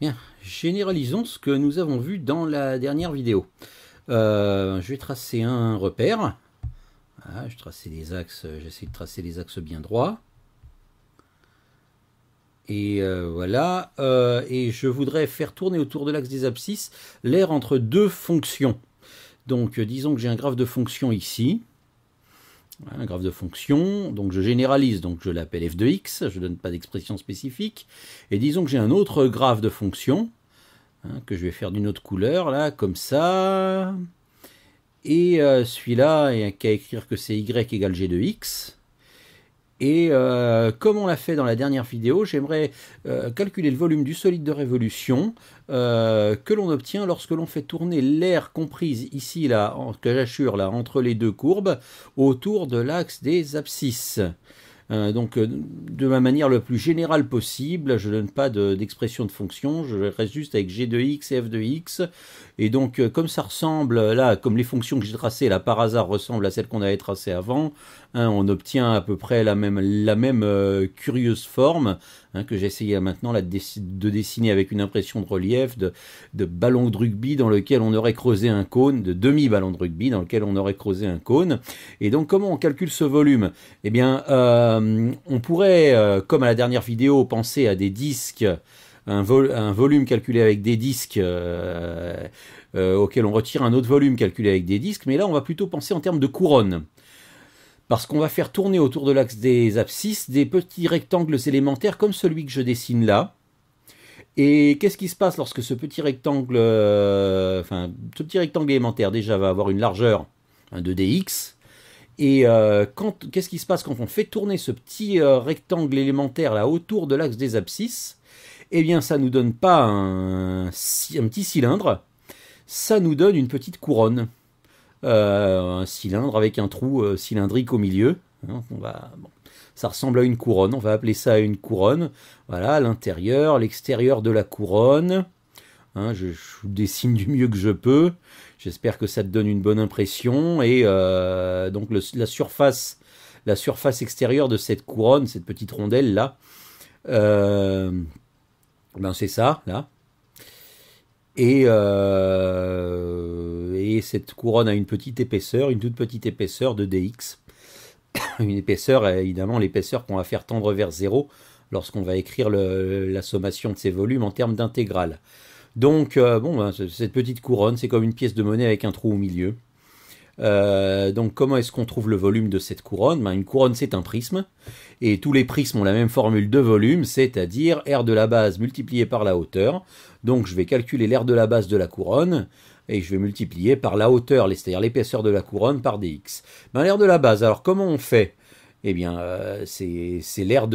Bien, généralisons ce que nous avons vu dans la dernière vidéo. Euh, je vais tracer un repère. je axes, j'essaie de tracer les axes bien droits. Et euh, voilà, euh, et je voudrais faire tourner autour de l'axe des abscisses l'air entre deux fonctions. Donc disons que j'ai un graphe de fonction ici, un graphe de fonction, donc je généralise, donc je l'appelle f de x, je ne donne pas d'expression spécifique, et disons que j'ai un autre graphe de fonction, hein, que je vais faire d'une autre couleur, là, comme ça, et euh, celui-là, il n'y a qu'à écrire que c'est y égale g de x, et euh, comme on l'a fait dans la dernière vidéo, j'aimerais euh, calculer le volume du solide de révolution euh, que l'on obtient lorsque l'on fait tourner l'air comprise ici, là, en, que j'assure, là, entre les deux courbes, autour de l'axe des abscisses. donc, de ma manière le plus générale possible, je ne donne pas d'expression de, de, fonction, je reste juste avec g de x et f de x, et donc, euh, comme ça ressemble, là, comme les fonctions que j'ai tracées, là, par hasard, ressemblent à celles qu'on avait tracées avant, hein, on obtient à peu près la même, la même euh, curieuse forme hein, que j'ai essayé maintenant de, dessiner avec une impression de relief de, ballon de rugby dans lequel on aurait creusé un cône, de demi-ballon de rugby dans lequel on aurait creusé un cône. Et donc, comment on calcule ce volume Eh bien, euh, on pourrait, comme à la dernière vidéo, penser à des disques un, volume calculé avec des disques euh, euh, auquel on retire un autre volume calculé avec des disques, mais là on va plutôt penser en termes de couronne parce qu'on va faire tourner autour de l'axe des abscisses des petits rectangles élémentaires comme celui que je dessine là. Et qu'est-ce qui se passe lorsque ce petit rectangle, euh, enfin, ce petit rectangle élémentaire déjà va avoir une largeur un de dx Et qu'est-ce qui se passe quand on fait tourner ce petit rectangle élémentaire là autour de l'axe des abscisses eh bien ça nous donne pas un, petit cylindre, ça nous donne une petite couronne. Euh, un cylindre avec un trou euh, cylindrique au milieu. Hein, on va, ça ressemble à une couronne, on va appeler ça une couronne. Voilà, l'intérieur, l'extérieur de la couronne. Hein, je, dessine du mieux que je peux. J'espère que ça te donne une bonne impression. Et euh, donc la surface, la surface extérieure de cette couronne, cette petite rondelle là, eh ben, c'est ça, là. Et, euh, et, cette couronne a une petite épaisseur, une toute petite épaisseur de dx. Une épaisseur, évidemment, l'épaisseur qu'on va faire tendre vers zéro lorsqu'on va écrire la sommation de ces volumes en termes d'intégrale. Donc, euh, bon, ben, cette petite couronne, c'est comme une pièce de monnaie avec un trou au milieu. Euh, donc comment est-ce qu'on trouve le volume de cette couronne ben, Une couronne c'est un prisme, et tous les prismes ont la même formule de volume, c'est-à-dire R de la base multiplié par la hauteur. Donc je vais calculer l'air de la base de la couronne, et je vais multiplier par la hauteur, c'est-à-dire l'épaisseur de la couronne par dx. Ben, l'air de la base, alors comment on fait eh bien, euh, c'est l'air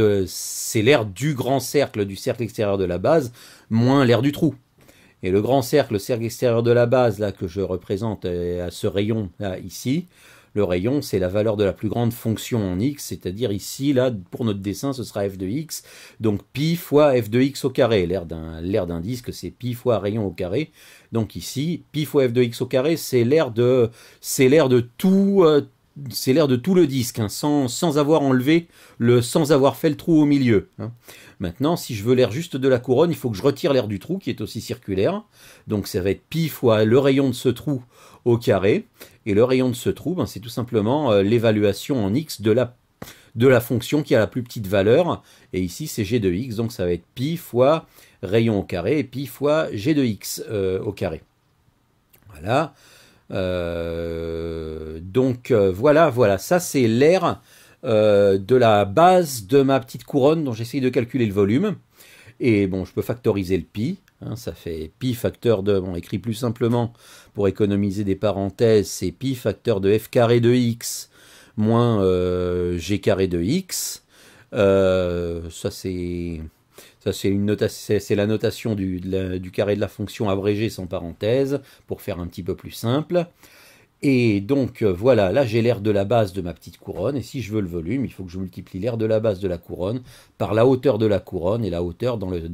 du grand cercle, du cercle extérieur de la base, moins l'air du trou. Et le grand cercle, le cercle extérieur de la base, là, que je représente à ce rayon, là, ici, le rayon, c'est la valeur de la plus grande fonction en x, c'est-à-dire ici, là, pour notre dessin, ce sera f de x, donc pi fois f de x au carré. L'air d'un disque, c'est pi fois rayon au carré. Donc ici, pi fois f de x au carré, c'est l'air de, c'est de tout, euh, c'est l'air de tout le disque, hein, sans, avoir enlevé le, sans avoir fait le trou au milieu. Hein. Maintenant, si je veux l'air juste de la couronne, il faut que je retire l'air du trou qui est aussi circulaire. Donc ça va être pi fois le rayon de ce trou au carré. Et le rayon de ce trou, ben, c'est tout simplement euh, l'évaluation en x de la, de la fonction qui a la plus petite valeur. Et ici, c'est g de x, donc ça va être pi fois rayon au carré et pi fois g de x euh, au carré. Voilà. Euh, donc euh, voilà, voilà, ça c'est l'air euh, de la base de ma petite couronne dont j'essaye de calculer le volume. Et bon, je peux factoriser le pi, hein. ça fait pi facteur de, On écrit plus simplement pour économiser des parenthèses, c'est pi facteur de f carré de x moins g carré de x. ça c'est ça, c'est, la notation du, carré de la fonction abrégée sans parenthèse, pour faire un petit peu plus simple. Et donc euh, voilà, là j'ai l'air de la base de ma petite couronne, et si je veux le volume, il faut que je multiplie l'air de la base de la couronne par la hauteur de la couronne, et la hauteur dans, le,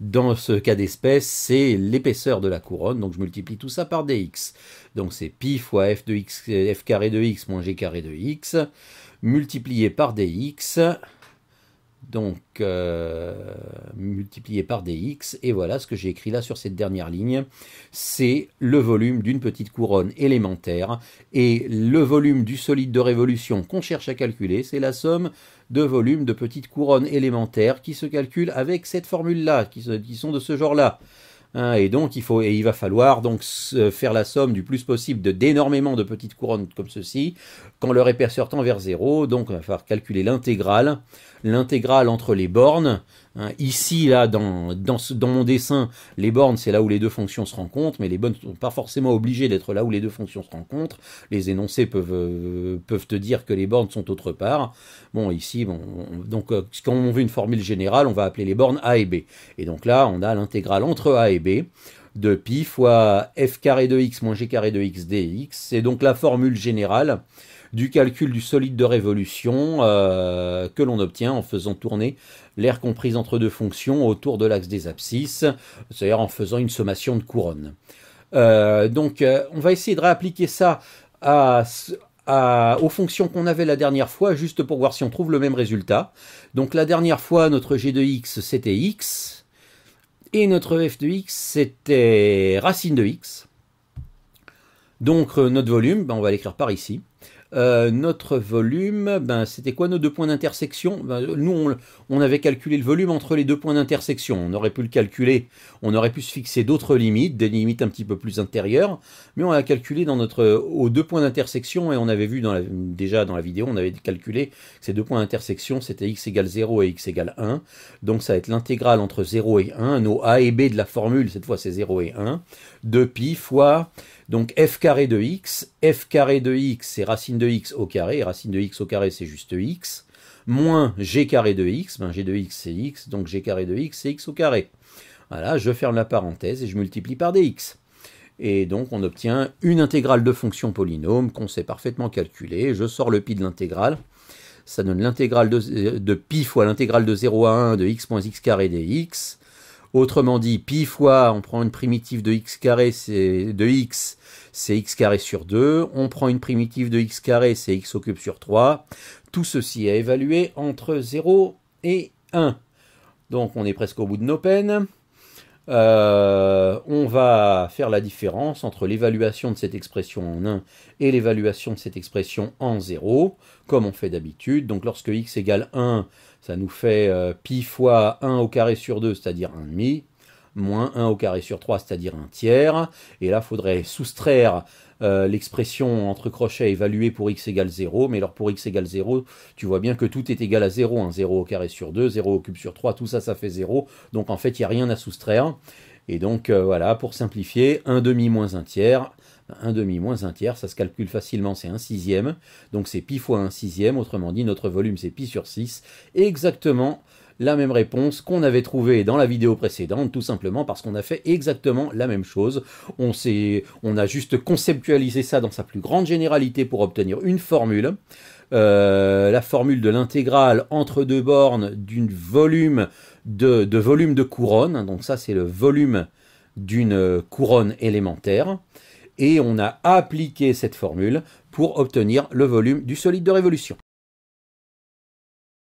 dans ce cas d'espèce, c'est l'épaisseur de la couronne, donc je multiplie tout ça par dx. Donc c'est pi fois f de x, f carré de x moins g carré de x, multiplié par dx, donc, euh, multiplié par dx, et voilà ce que j'ai écrit là sur cette dernière ligne. C'est le volume d'une petite couronne élémentaire, et le volume du solide de révolution qu'on cherche à calculer, c'est la somme de volumes de petites couronnes élémentaires qui se calculent avec cette formule-là, qui, sont de ce genre-là. Hein, et donc, il, faut, et il va falloir donc faire la somme du plus possible de d'énormément de petites couronnes comme ceci, quand leur épaisseur tend vers zéro, donc il va falloir calculer l'intégrale l'intégrale entre les bornes. Hein, ici, là, dans, dans, dans, mon dessin, les bornes, c'est là où les deux fonctions se rencontrent, mais les bornes ne sont pas forcément obligées d'être là où les deux fonctions se rencontrent. Les énoncés peuvent, euh, peuvent te dire que les bornes sont autre part. Bon, ici, bon, donc, euh, quand on veut une formule générale, on va appeler les bornes A et B. Et donc là, on a l'intégrale entre A et B de pi fois f carré de x moins g carré de x dx. C'est donc la formule générale du calcul du solide de révolution euh, que l'on obtient en faisant tourner l'aire comprise entre deux fonctions autour de l'axe des abscisses, c'est-à-dire en faisant une sommation de couronne. Euh, donc euh, on va essayer de réappliquer ça aux fonctions qu'on avait la dernière fois, juste pour voir si on trouve le même résultat. Donc la dernière fois, notre g de x, c'était x, et notre f de x, c'était racine de x. Donc notre volume, ben, on va l'écrire par ici. Euh, notre volume, ben, c'était quoi nos deux points d'intersection ben, Nous, on, avait calculé le volume entre les deux points d'intersection. On aurait pu le calculer, on aurait pu se fixer d'autres limites, des limites un petit peu plus intérieures, mais on a calculé dans notre, aux deux points d'intersection, et on avait vu déjà dans la vidéo, on avait calculé que ces deux points d'intersection, c'était x égale 0 et x égale 1. Donc ça va être l'intégrale entre 0 et 1, nos a et b de la formule, cette fois c'est 0 et 1, de pi fois donc f carré de x, f carré de x c'est racine de x au carré, racine de x au carré c'est juste x, moins g carré de x, ben, g de x c'est x, donc g carré de x c'est x au carré. Voilà, je ferme la parenthèse et je multiplie par dx. Et donc on obtient une intégrale de fonction polynôme qu'on sait parfaitement calculer. Je sors le pi de l'intégrale. Ça donne l'intégrale de, euh, de, pi fois l'intégrale de 0 à 1 de x moins x carré dx. Autrement dit, pi fois, on prend une primitive de x carré, c'est de x, c'est x carré sur 2. On prend une primitive de x carré, c'est x au cube sur 3. Tout ceci est évalué entre 0 et 1. Donc on est presque au bout de nos peines. Euh, on va faire la différence entre l'évaluation de cette expression en 1 et l'évaluation de cette expression en 0, comme on fait d'habitude. Donc lorsque x égale 1, ça nous fait euh, pi fois 1 au carré sur 2, c'est-à-dire 1,5 moins 1 au carré sur 3, c'est-à-dire 1 tiers. Et là, il faudrait soustraire euh, l'expression entre crochets évaluée pour x égale 0, mais alors pour x égale 0, tu vois bien que tout est égal à 0, 0 hein. au carré sur 2, 0 au cube sur 3, tout ça, ça fait 0, donc en fait, il n'y a rien à soustraire. Et donc, euh, voilà, pour simplifier, 1 demi moins 1 tiers, 1 demi moins 1 tiers, ça se calcule facilement, c'est 1 sixième, donc c'est pi fois 1 sixième, autrement dit, notre volume, c'est pi sur 6, exactement la même réponse qu'on avait trouvée dans la vidéo précédente, tout simplement parce qu'on a fait exactement la même chose. On, on a juste conceptualisé ça dans sa plus grande généralité pour obtenir une formule. Euh, la formule de l'intégrale entre deux bornes d'une volume de, volume de couronne. Donc ça, c'est le volume d'une couronne élémentaire. Et on a appliqué cette formule pour obtenir le volume du solide de révolution.